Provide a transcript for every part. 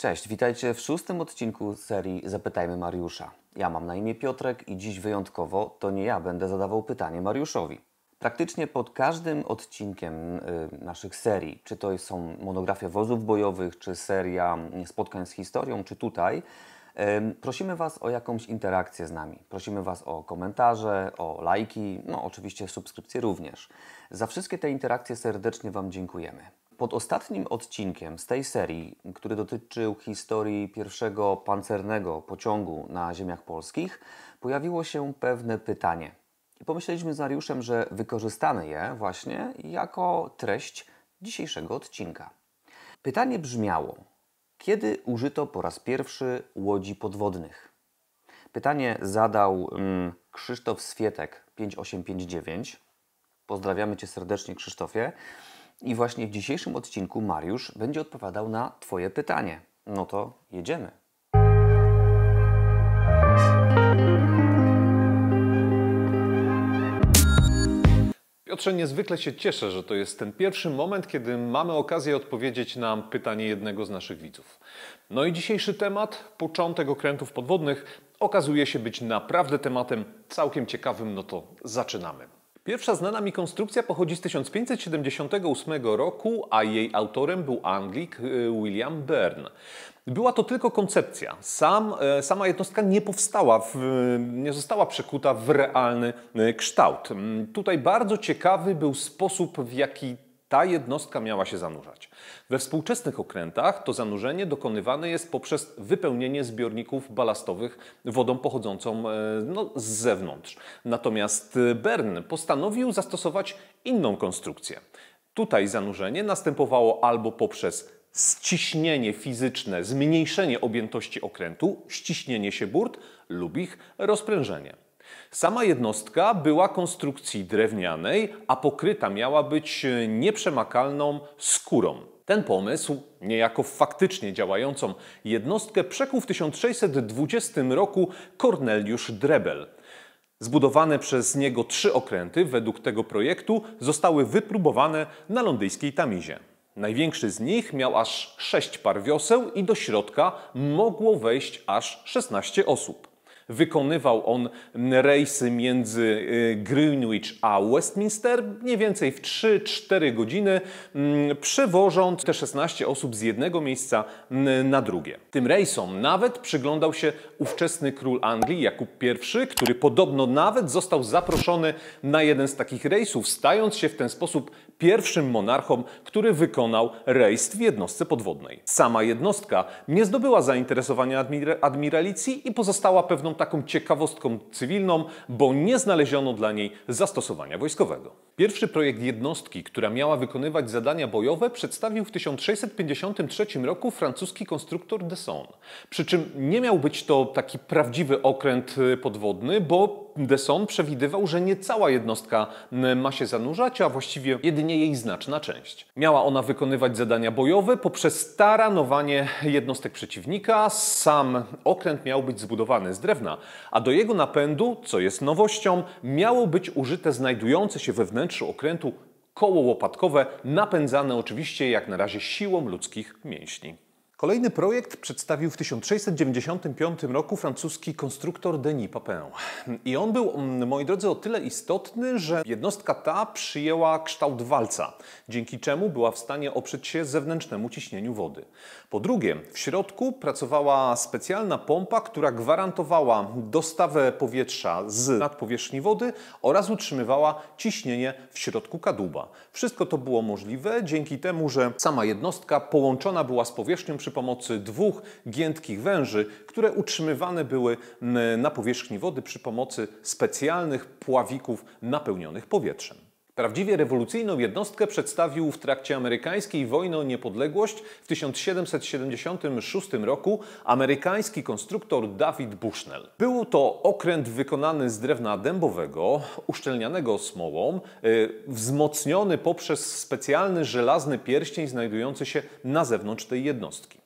Cześć, witajcie w szóstym odcinku serii Zapytajmy Mariusza. Ja mam na imię Piotrek i dziś wyjątkowo to nie ja będę zadawał pytanie Mariuszowi. Praktycznie pod każdym odcinkiem y, naszych serii, czy to są monografie wozów bojowych, czy seria spotkań z historią, czy tutaj, prosimy Was o jakąś interakcję z nami. Prosimy Was o komentarze, o lajki, no oczywiście subskrypcje również. Za wszystkie te interakcje serdecznie Wam dziękujemy. Pod ostatnim odcinkiem z tej serii, który dotyczył historii pierwszego pancernego pociągu na ziemiach polskich, pojawiło się pewne pytanie. I pomyśleliśmy z Mariuszem, że wykorzystamy je właśnie jako treść dzisiejszego odcinka. Pytanie brzmiało: kiedy użyto po raz pierwszy łodzi podwodnych? Pytanie zadał mm, Krzysztof Swietek 5859. Pozdrawiamy cię serdecznie, Krzysztofie. I właśnie w dzisiejszym odcinku Mariusz będzie odpowiadał na Twoje pytanie. No to jedziemy. Piotrze, niezwykle się cieszę, że to jest ten pierwszy moment, kiedy mamy okazję odpowiedzieć na pytanie jednego z naszych widzów. No i dzisiejszy temat, początek okrętów podwodnych, okazuje się być naprawdę tematem całkiem ciekawym, no to zaczynamy. Pierwsza znana mi konstrukcja pochodzi z 1578 roku, a jej autorem był Anglik y, William Byrne. Była to tylko koncepcja. Sam, e, sama jednostka nie powstała, w, nie została przekuta w realny y, kształt. Mm, tutaj bardzo ciekawy był sposób, w jaki ta jednostka miała się zanurzać. We współczesnych okrętach to zanurzenie dokonywane jest poprzez wypełnienie zbiorników balastowych wodą pochodzącą e, no, z zewnątrz. Natomiast e, Bern postanowił zastosować inną konstrukcję. Tutaj zanurzenie następowało albo poprzez ściśnienie fizyczne, zmniejszenie objętości okrętu, ściśnienie się burt lub ich rozprężenie. Sama jednostka była konstrukcji drewnianej, a pokryta miała być e, nieprzemakalną skórą. Ten pomysł, niejako faktycznie działającą jednostkę, przekuł w 1620 roku Corneliusz Drebel. Zbudowane przez niego trzy okręty według tego projektu zostały wypróbowane na londyńskiej Tamizie. Największy z nich miał aż 6 par wioseł i do środka mogło wejść aż 16 osób. Wykonywał on rejsy między y, Greenwich a Westminster mniej więcej w 3-4 godziny, mm, przewożąc te 16 osób z jednego miejsca mm, na drugie. Tym rejsom nawet przyglądał się ówczesny król Anglii Jakub I, który podobno nawet został zaproszony na jeden z takich rejsów, stając się w ten sposób pierwszym monarchą, który wykonał rejs w jednostce podwodnej. Sama jednostka nie zdobyła zainteresowania admiralicji i pozostała pewną taką ciekawostką cywilną, bo nie znaleziono dla niej zastosowania wojskowego. Pierwszy projekt jednostki, która miała wykonywać zadania bojowe, przedstawił w 1653 roku francuski konstruktor Desson. Przy czym nie miał być to taki prawdziwy okręt y, podwodny, bo Desson przewidywał, że nie cała jednostka ma się zanurzać, a właściwie jedynie jej znaczna część. Miała ona wykonywać zadania bojowe poprzez taranowanie jednostek przeciwnika. Sam okręt miał być zbudowany z drewna, a do jego napędu, co jest nowością, miało być użyte znajdujące się wewnętrzne okrętu koło łopatkowe, napędzane oczywiście jak na razie siłą ludzkich mięśni. Kolejny projekt przedstawił w 1695 roku francuski konstruktor Denis Papin. I on był, mm, moi drodzy, o tyle istotny, że jednostka ta przyjęła kształt walca, dzięki czemu była w stanie oprzeć się zewnętrznemu ciśnieniu wody. Po drugie, w środku pracowała specjalna pompa, która gwarantowała dostawę powietrza z nadpowierzchni wody oraz utrzymywała ciśnienie w środku kadłuba. Wszystko to było możliwe dzięki temu, że sama jednostka połączona była z powierzchnią przy przy pomocy dwóch giętkich węży, które utrzymywane były na powierzchni wody przy pomocy specjalnych pławików napełnionych powietrzem. Prawdziwie rewolucyjną jednostkę przedstawił w trakcie amerykańskiej wojny o niepodległość w 1776 roku amerykański konstruktor David Bushnell. Był to okręt wykonany z drewna dębowego, uszczelnianego smołą, yy, wzmocniony poprzez specjalny żelazny pierścień znajdujący się na zewnątrz tej jednostki.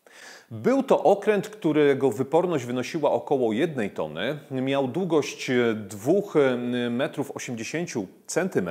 Był to okręt, którego wyporność wynosiła około 1 tony, miał długość 2,80 e, e, m,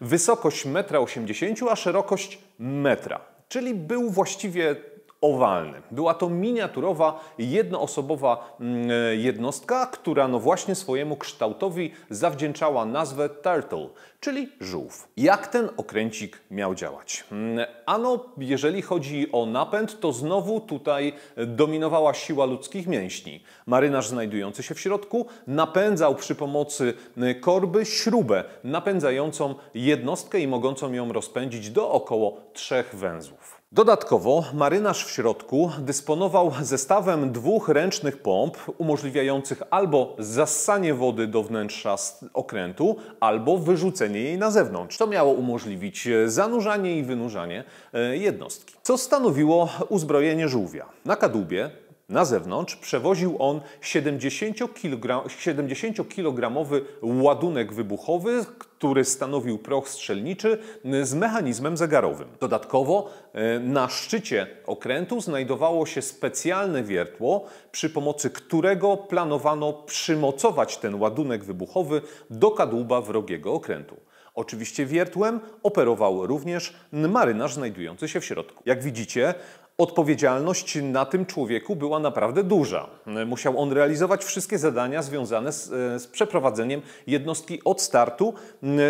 wysokość 1,80 m, a szerokość metra. Czyli był właściwie owalny. Była to miniaturowa, jednoosobowa mm, e, jednostka, która no właśnie swojemu kształtowi zawdzięczała nazwę Turtle, czyli żółw. Jak ten okręcik miał działać? Mm, ano, jeżeli chodzi o napęd, to znowu tutaj dominowała siła ludzkich mięśni. Marynarz znajdujący się w środku napędzał przy pomocy mm, korby śrubę napędzającą jednostkę i mogącą ją rozpędzić do około trzech węzłów. Dodatkowo marynarz w środku dysponował zestawem dwóch ręcznych pomp umożliwiających albo zassanie wody do wnętrza okrętu, albo wyrzucenie jej na zewnątrz, co miało umożliwić e, zanurzanie i wynurzanie e, jednostki, co stanowiło uzbrojenie żółwia. Na kadłubie na zewnątrz przewoził on 70-kilogramowy ładunek wybuchowy, który stanowił proch strzelniczy z mechanizmem zegarowym. Dodatkowo e, na szczycie okrętu znajdowało się specjalne wiertło, przy pomocy którego planowano przymocować ten ładunek wybuchowy do kadłuba wrogiego okrętu. Oczywiście wiertłem operował również marynarz znajdujący się w środku. Jak widzicie, Odpowiedzialność na tym człowieku była naprawdę duża. Musiał on realizować wszystkie zadania związane z, e, z przeprowadzeniem jednostki od startu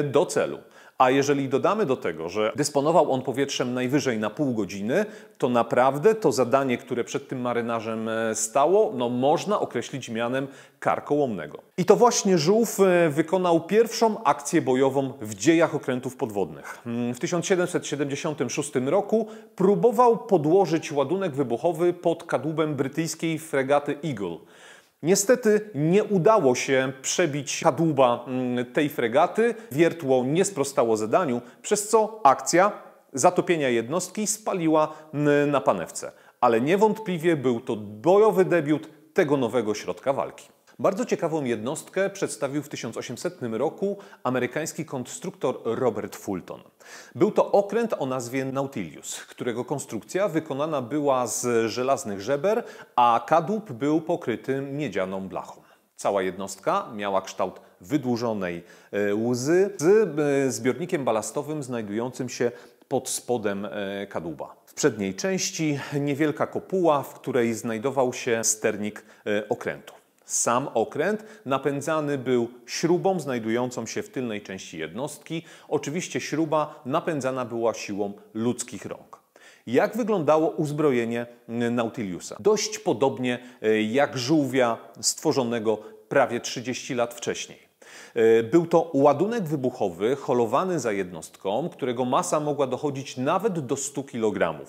do celu. A jeżeli dodamy do tego, że dysponował on powietrzem najwyżej na pół godziny, to naprawdę to zadanie, które przed tym marynarzem e, stało, no można określić mianem karkołomnego. I to właśnie Żółw e, wykonał pierwszą akcję bojową w dziejach okrętów podwodnych. Mm, w 1776 roku próbował podłożyć ładunek wybuchowy pod kadłubem brytyjskiej fregaty Eagle. Niestety nie udało się przebić kadłuba mm, tej fregaty, wiertło nie sprostało zadaniu, przez co akcja zatopienia jednostki spaliła mm, na panewce. Ale niewątpliwie był to bojowy debiut tego nowego środka walki. Bardzo ciekawą jednostkę przedstawił w 1800 roku amerykański konstruktor Robert Fulton. Był to okręt o nazwie Nautilus, którego konstrukcja wykonana była z żelaznych żeber, a kadłub był pokryty miedzianą blachą. Cała jednostka miała kształt wydłużonej e, łzy z e, zbiornikiem balastowym znajdującym się pod spodem e, kadłuba. W przedniej części niewielka kopuła, w której znajdował się sternik okrętu. Sam okręt napędzany był śrubą znajdującą się w tylnej części jednostki. Oczywiście śruba napędzana była siłą ludzkich rąk. Jak wyglądało uzbrojenie Nautiliusa? Dość podobnie e, jak żółwia stworzonego prawie 30 lat wcześniej. E, był to ładunek wybuchowy holowany za jednostką, którego masa mogła dochodzić nawet do 100 kg.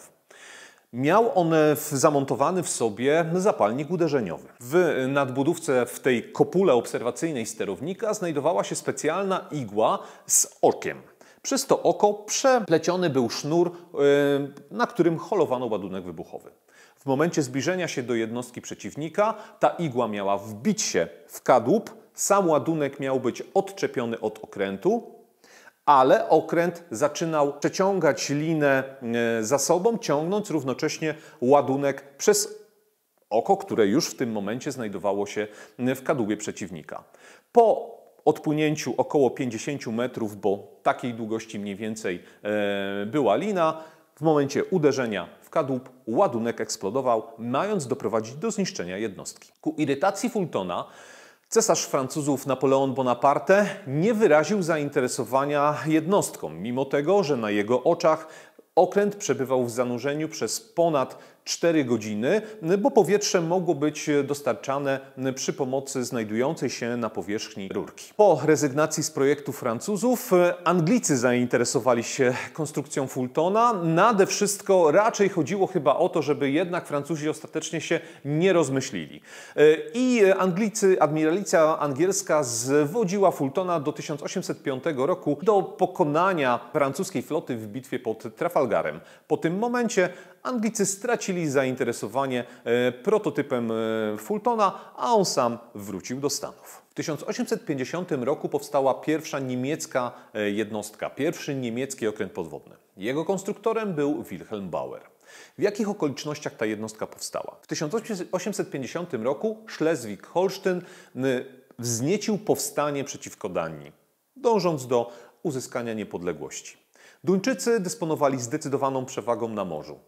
Miał on zamontowany w sobie zapalnik uderzeniowy. W nadbudówce w tej kopule obserwacyjnej sterownika znajdowała się specjalna igła z okiem. Przez to oko przepleciony był sznur, y, na którym holowano ładunek wybuchowy. W momencie zbliżenia się do jednostki przeciwnika ta igła miała wbić się w kadłub, sam ładunek miał być odczepiony od okrętu, ale okręt zaczynał przeciągać linę e, za sobą, ciągnąc równocześnie ładunek przez oko, które już w tym momencie znajdowało się w kadłubie przeciwnika. Po odpłynięciu około 50 metrów, bo takiej długości mniej więcej e, była lina, w momencie uderzenia w kadłub ładunek eksplodował, mając doprowadzić do zniszczenia jednostki. Ku irytacji Fultona Cesarz Francuzów Napoleon Bonaparte nie wyraził zainteresowania jednostką, mimo tego, że na jego oczach okręt przebywał w zanurzeniu przez ponad 4 godziny, bo powietrze mogło być dostarczane przy pomocy znajdującej się na powierzchni rurki. Po rezygnacji z projektu Francuzów, Anglicy zainteresowali się konstrukcją Fultona. Nade wszystko raczej chodziło chyba o to, żeby jednak Francuzi ostatecznie się nie rozmyślili. I Anglicy, admiralicja angielska zwodziła Fultona do 1805 roku do pokonania francuskiej floty w bitwie pod Trafalgarem. Po tym momencie Anglicy stracili zainteresowanie e, prototypem e, Fultona, a on sam wrócił do Stanów. W 1850 roku powstała pierwsza niemiecka e, jednostka, pierwszy niemiecki okręt podwodny. Jego konstruktorem był Wilhelm Bauer. W jakich okolicznościach ta jednostka powstała? W 1850 roku schleswig holsztyn wzniecił powstanie przeciwko Danii, dążąc do uzyskania niepodległości. Duńczycy dysponowali zdecydowaną przewagą na morzu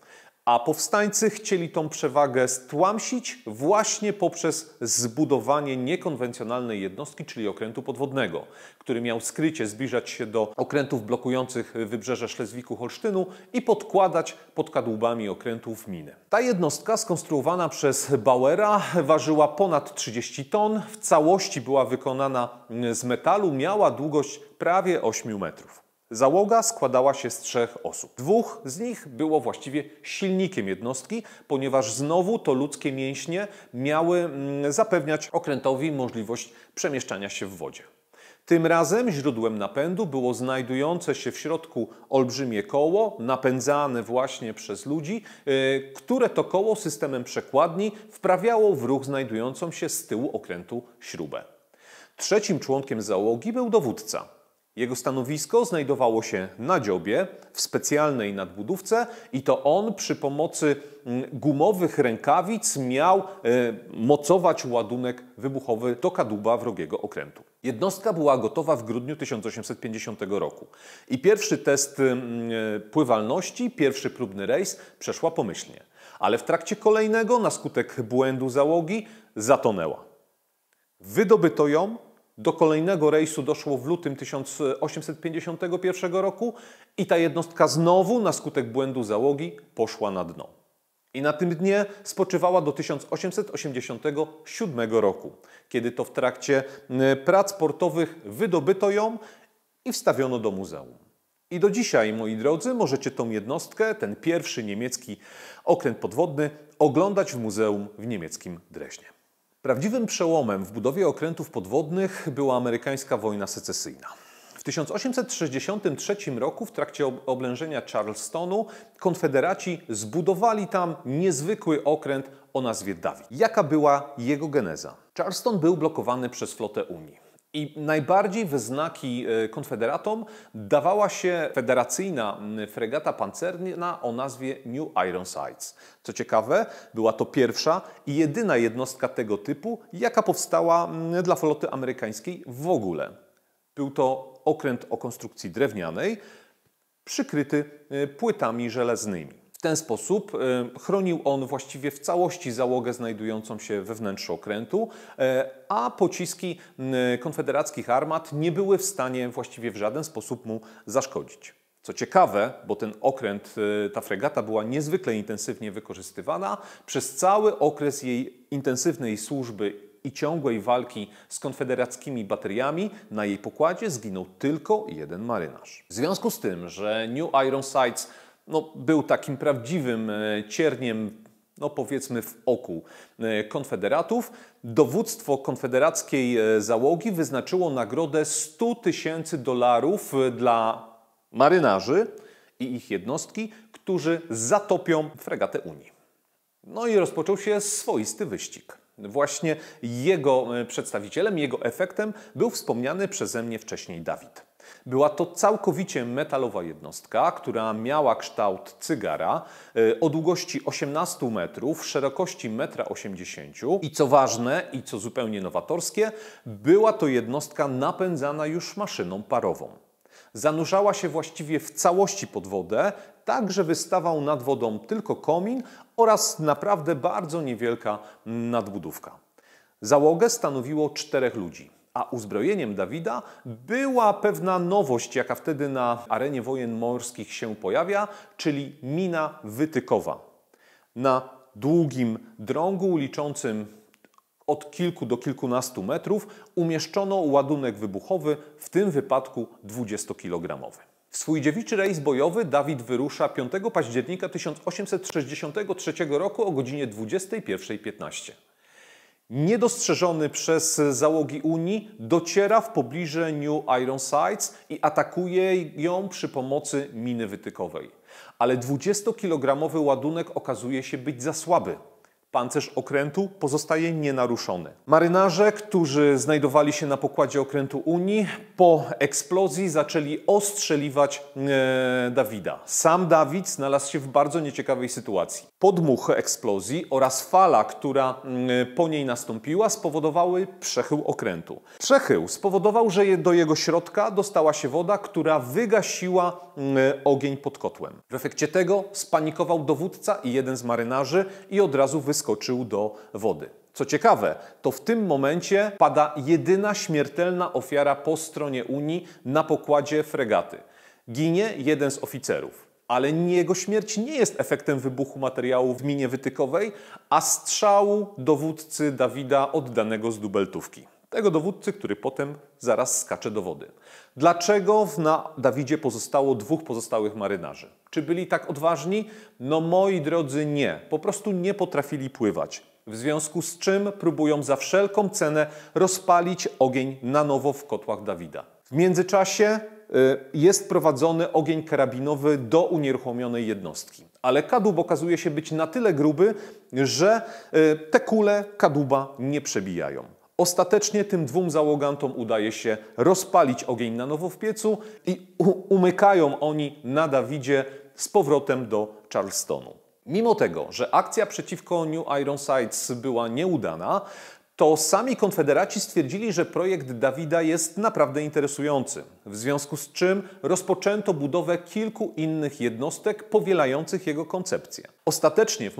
a powstańcy chcieli tą przewagę stłamsić właśnie poprzez zbudowanie niekonwencjonalnej jednostki, czyli okrętu podwodnego, który miał skrycie zbliżać się do okrętów blokujących wybrzeże Szlezwiku-Holsztynu i podkładać pod kadłubami okrętów miny. Ta jednostka skonstruowana przez Bauera ważyła ponad 30 ton, w całości była wykonana z metalu, miała długość prawie 8 metrów. Załoga składała się z trzech osób. Dwóch z nich było właściwie silnikiem jednostki, ponieważ znowu to ludzkie mięśnie miały mm, zapewniać okrętowi możliwość przemieszczania się w wodzie. Tym razem źródłem napędu było znajdujące się w środku olbrzymie koło, napędzane właśnie przez ludzi, y, które to koło systemem przekładni wprawiało w ruch znajdującą się z tyłu okrętu śrubę. Trzecim członkiem załogi był dowódca. Jego stanowisko znajdowało się na dziobie, w specjalnej nadbudówce, i to on przy pomocy mm, gumowych rękawic miał e, mocować ładunek wybuchowy do kadłuba wrogiego okrętu. Jednostka była gotowa w grudniu 1850 roku i pierwszy test mm, e, pływalności, pierwszy próbny rejs przeszła pomyślnie, ale w trakcie kolejnego, na skutek błędu załogi, zatonęła. Wydobyto ją do kolejnego rejsu doszło w lutym 1851 roku i ta jednostka znowu na skutek błędu załogi poszła na dno. I na tym dnie spoczywała do 1887 roku, kiedy to w trakcie prac portowych wydobyto ją i wstawiono do muzeum. I do dzisiaj, moi drodzy, możecie tą jednostkę, ten pierwszy niemiecki okręt podwodny, oglądać w muzeum w niemieckim Dreźnie. Prawdziwym przełomem w budowie okrętów podwodnych była amerykańska wojna secesyjna. W 1863 roku w trakcie oblężenia Charlestonu konfederaci zbudowali tam niezwykły okręt o nazwie Dawid. Jaka była jego geneza? Charleston był blokowany przez flotę Unii. I najbardziej we znaki e, konfederatom dawała się federacyjna fregata pancerna o nazwie New Ironsides. Co ciekawe, była to pierwsza i jedyna jednostka tego typu, jaka powstała dla floty amerykańskiej w ogóle. Był to okręt o konstrukcji drewnianej, przykryty e, płytami żelaznymi ten sposób e, chronił on właściwie w całości załogę znajdującą się we wnętrzu okrętu, e, a pociski konfederackich armat nie były w stanie właściwie w żaden sposób mu zaszkodzić. Co ciekawe, bo ten okręt, e, ta fregata była niezwykle intensywnie wykorzystywana, przez cały okres jej intensywnej służby i ciągłej walki z konfederackimi bateriami na jej pokładzie zginął tylko jeden marynarz. W związku z tym, że New Ironsides no, był takim prawdziwym e, cierniem no powiedzmy w oku e, konfederatów. Dowództwo konfederackiej e, załogi wyznaczyło nagrodę 100 tysięcy dolarów dla marynarzy i ich jednostki, którzy zatopią fregatę Unii. No i rozpoczął się swoisty wyścig. Właśnie jego przedstawicielem, jego efektem był wspomniany przeze mnie wcześniej Dawid. Była to całkowicie metalowa jednostka, która miała kształt cygara y, o długości 18 metrów, szerokości 1,80 m i co ważne i co zupełnie nowatorskie, była to jednostka napędzana już maszyną parową. Zanurzała się właściwie w całości pod wodę, tak że wystawał nad wodą tylko komin oraz naprawdę bardzo niewielka mm, nadbudówka. Załogę stanowiło czterech ludzi. A uzbrojeniem Dawida była pewna nowość, jaka wtedy na arenie wojen morskich się pojawia, czyli mina wytykowa. Na długim drągu liczącym od kilku do kilkunastu metrów umieszczono ładunek wybuchowy, w tym wypadku 20-kilogramowy. W swój dziewiczy rejs bojowy Dawid wyrusza 5 października 1863 roku o godzinie 21.15 niedostrzeżony przez załogi Unii, dociera w pobliże New Ironsides i atakuje ją przy pomocy miny wytykowej. Ale 20-kilogramowy ładunek okazuje się być za słaby. Pancerz okrętu pozostaje nienaruszony. Marynarze, którzy znajdowali się na pokładzie okrętu Unii, po eksplozji zaczęli ostrzeliwać e, Dawida. Sam Dawid znalazł się w bardzo nieciekawej sytuacji. Podmuch eksplozji oraz fala, która mm, po niej nastąpiła, spowodowały przechył okrętu. Przechył spowodował, że do jego środka dostała się woda, która wygasiła mm, ogień pod kotłem. W efekcie tego spanikował dowódca i jeden z marynarzy i od razu wyskoczył do wody. Co ciekawe, to w tym momencie pada jedyna śmiertelna ofiara po stronie Unii na pokładzie fregaty. Ginie jeden z oficerów ale jego śmierć nie jest efektem wybuchu materiału w minie wytykowej, a strzału dowódcy Dawida oddanego z dubeltówki. Tego dowódcy, który potem zaraz skacze do wody. Dlaczego na Dawidzie pozostało dwóch pozostałych marynarzy? Czy byli tak odważni? No moi drodzy, nie. Po prostu nie potrafili pływać. W związku z czym próbują za wszelką cenę rozpalić ogień na nowo w kotłach Dawida. W międzyczasie Y, jest prowadzony ogień karabinowy do unieruchomionej jednostki. Ale kadłub okazuje się być na tyle gruby, że y, te kule kadłuba nie przebijają. Ostatecznie tym dwóm załogantom udaje się rozpalić ogień na nowo w piecu i umykają oni na Dawidzie z powrotem do Charlestonu. Mimo tego, że akcja przeciwko New Ironsides była nieudana, to sami konfederaci stwierdzili, że projekt Dawida jest naprawdę interesujący, w związku z czym rozpoczęto budowę kilku innych jednostek powielających jego koncepcję. Ostatecznie w,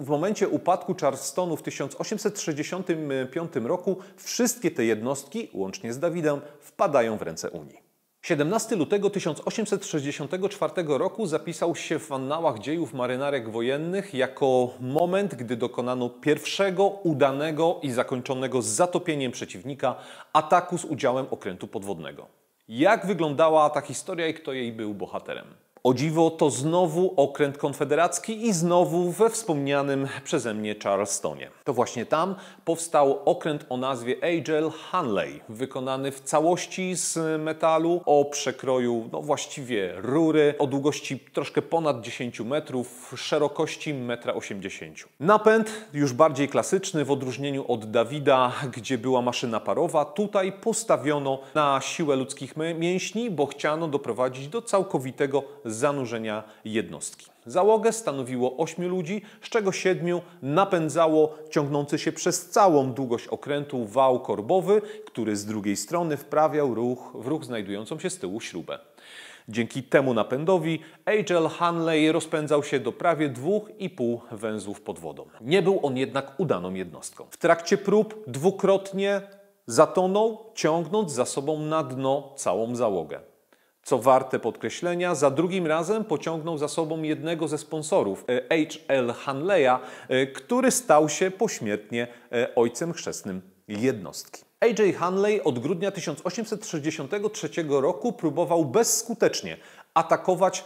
w momencie upadku Charlestonu w 1865 roku wszystkie te jednostki, łącznie z Dawidem, wpadają w ręce Unii. 17 lutego 1864 roku zapisał się w annałach dziejów marynarek wojennych jako moment, gdy dokonano pierwszego udanego i zakończonego z zatopieniem przeciwnika ataku z udziałem okrętu podwodnego. Jak wyglądała ta historia i kto jej był bohaterem? O dziwo to znowu okręt konfederacki i znowu we wspomnianym przeze mnie Charlestonie. To właśnie tam powstał okręt o nazwie Agel Hanley, wykonany w całości z metalu o przekroju no właściwie rury, o długości troszkę ponad 10 metrów, szerokości 1,80 m. Napęd już bardziej klasyczny w odróżnieniu od Dawida, gdzie była maszyna parowa, tutaj postawiono na siłę ludzkich mięśni, bo chciano doprowadzić do całkowitego zanurzenia jednostki. Załogę stanowiło 8 ludzi, z czego 7 napędzało ciągnący się przez całą długość okrętu wał korbowy, który z drugiej strony wprawiał ruch w ruch znajdującą się z tyłu śrubę. Dzięki temu napędowi H.L. Hanley rozpędzał się do prawie 2,5 węzłów pod wodą. Nie był on jednak udaną jednostką. W trakcie prób dwukrotnie zatonął, ciągnąc za sobą na dno całą załogę co warte podkreślenia, za drugim razem pociągnął za sobą jednego ze sponsorów, e, H.L. Hanleya, e, który stał się pośmiertnie e, ojcem chrzestnym jednostki. A.J. Hanley od grudnia 1863 roku próbował bezskutecznie atakować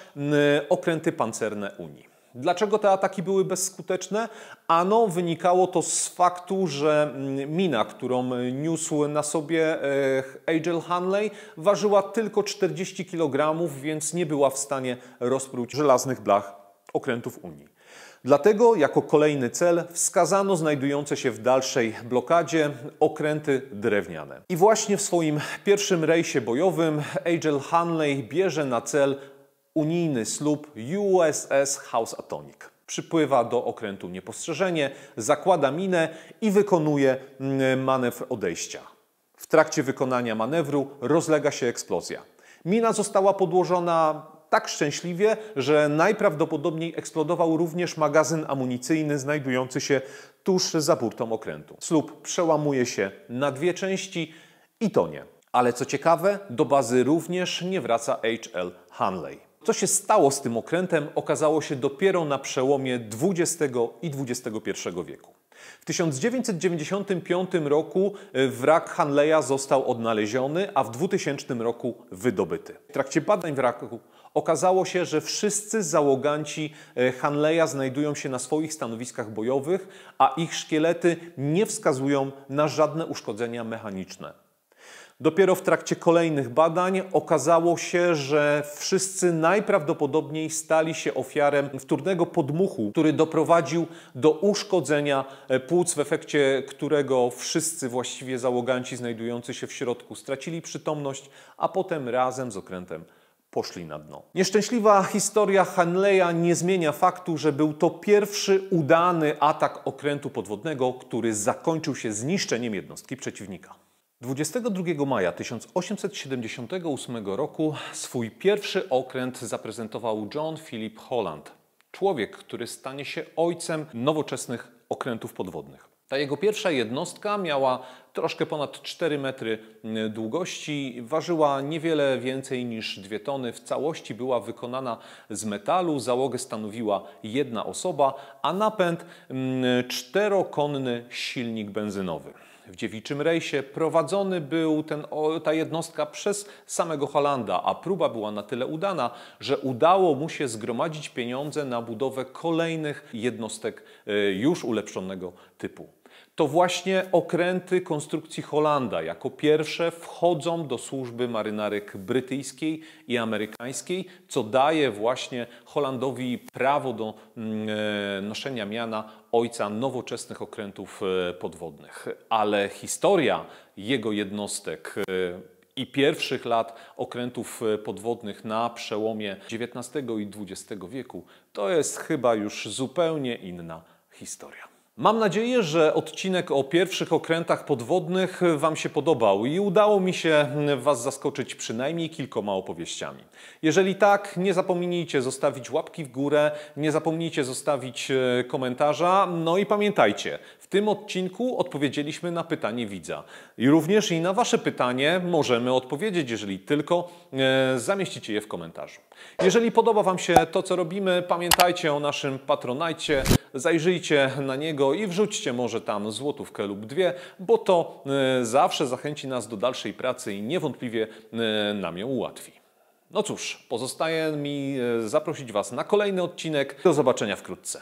okręty pancerne Unii. Dlaczego te ataki były bezskuteczne? Ano wynikało to z faktu, że mm, mina, którą e, niósł na sobie e, Agel Hanley, ważyła tylko 40 kg, więc nie była w stanie rozpróć żelaznych blach okrętów Unii. Dlatego jako kolejny cel wskazano znajdujące się w dalszej blokadzie okręty drewniane. I właśnie w swoim pierwszym rejsie bojowym Agel Hanley bierze na cel unijny slub USS House Atomic. Przypływa do okrętu niepostrzeżenie, zakłada minę i wykonuje mm, manewr odejścia. W trakcie wykonania manewru rozlega się eksplozja. Mina została podłożona tak szczęśliwie, że najprawdopodobniej eksplodował również magazyn amunicyjny znajdujący się tuż za burtą okrętu. Słup przełamuje się na dwie części i tonie. Ale co ciekawe, do bazy również nie wraca H.L. Hanley. Co się stało z tym okrętem, okazało się dopiero na przełomie XX i XXI wieku. W 1995 roku e, wrak Hanleya został odnaleziony, a w 2000 roku wydobyty. W trakcie badań wraku okazało się, że wszyscy załoganci e, Hanleya znajdują się na swoich stanowiskach bojowych, a ich szkielety nie wskazują na żadne uszkodzenia mechaniczne. Dopiero w trakcie kolejnych badań okazało się, że wszyscy najprawdopodobniej stali się ofiarem wtórnego podmuchu, który doprowadził do uszkodzenia płuc, w efekcie którego wszyscy właściwie załoganci znajdujący się w środku stracili przytomność, a potem razem z okrętem poszli na dno. Nieszczęśliwa historia Hanleya nie zmienia faktu, że był to pierwszy udany atak okrętu podwodnego, który zakończył się zniszczeniem jednostki przeciwnika. 22 maja 1878 roku swój pierwszy okręt zaprezentował John Philip Holland, człowiek, który stanie się ojcem nowoczesnych okrętów podwodnych. Ta jego pierwsza jednostka miała troszkę ponad 4 metry mm, długości, ważyła niewiele więcej niż 2 tony, w całości była wykonana z metalu, załogę stanowiła jedna osoba, a napęd mm, czterokonny silnik benzynowy. W dziewiczym rejsie prowadzony był ten, ta jednostka przez samego Holanda, a próba była na tyle udana, że udało mu się zgromadzić pieniądze na budowę kolejnych jednostek y, już ulepszonego typu to właśnie okręty konstrukcji Holanda jako pierwsze wchodzą do służby marynarek brytyjskiej i amerykańskiej, co daje właśnie Holandowi prawo do mm, e, noszenia miana ojca nowoczesnych okrętów e, podwodnych. Ale historia jego jednostek e, i pierwszych lat okrętów podwodnych na przełomie XIX i XX wieku to jest chyba już zupełnie inna historia. Mam nadzieję, że odcinek o pierwszych okrętach podwodnych Wam się podobał i udało mi się Was zaskoczyć przynajmniej kilkoma opowieściami. Jeżeli tak, nie zapomnijcie zostawić łapki w górę, nie zapomnijcie zostawić e, komentarza. No i pamiętajcie, w tym odcinku odpowiedzieliśmy na pytanie widza. I również i na Wasze pytanie możemy odpowiedzieć, jeżeli tylko e, zamieścicie je w komentarzu. Jeżeli podoba Wam się to, co robimy, pamiętajcie o naszym patronajcie, zajrzyjcie na niego i wrzućcie może tam złotówkę lub dwie, bo to y, zawsze zachęci nas do dalszej pracy i niewątpliwie y, nam ją ułatwi. No cóż, pozostaje mi y, zaprosić Was na kolejny odcinek. Do zobaczenia wkrótce.